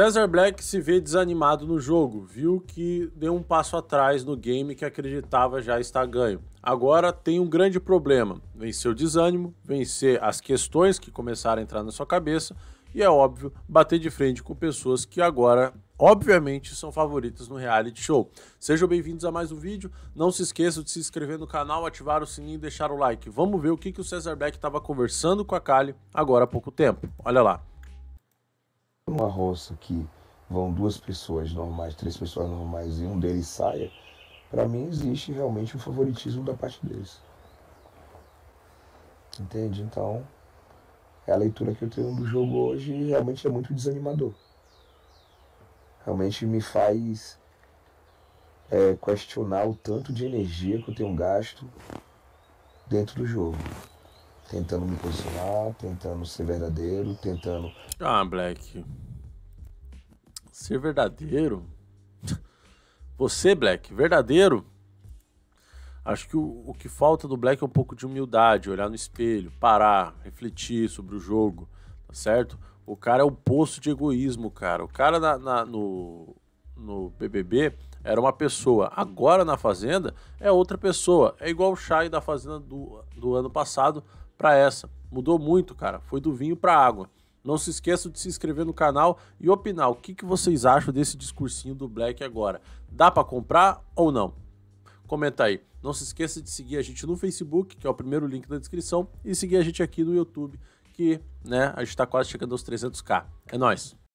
Cesar Black se vê desanimado no jogo, viu que deu um passo atrás no game que acreditava já estar ganho. Agora tem um grande problema: vencer o desânimo, vencer as questões que começaram a entrar na sua cabeça e, é óbvio, bater de frente com pessoas que agora, obviamente, são favoritas no reality show. Sejam bem-vindos a mais um vídeo. Não se esqueça de se inscrever no canal, ativar o sininho e deixar o like. Vamos ver o que, que o Cesar Black estava conversando com a Kali agora há pouco tempo. Olha lá numa roça que vão duas pessoas normais, três pessoas normais e um deles saia, para mim existe realmente um favoritismo da parte deles. Entende? Então, é a leitura que eu tenho do jogo hoje realmente é muito desanimador. Realmente me faz é, questionar o tanto de energia que eu tenho gasto dentro do jogo. Tentando me posicionar, tentando ser verdadeiro, tentando. Ah, Black. Ser verdadeiro? Você, Black, verdadeiro? Acho que o, o que falta do Black é um pouco de humildade, olhar no espelho, parar, refletir sobre o jogo, tá certo? O cara é o poço de egoísmo, cara. O cara na, na, no, no BBB era uma pessoa, agora na Fazenda é outra pessoa. É igual o Chay da Fazenda do, do ano passado para essa. Mudou muito, cara. Foi do vinho para água. Não se esqueça de se inscrever no canal e opinar o que, que vocês acham desse discursinho do Black agora. Dá para comprar ou não? Comenta aí. Não se esqueça de seguir a gente no Facebook, que é o primeiro link na descrição, e seguir a gente aqui no YouTube, que né, a gente está quase chegando aos 300k. É nóis!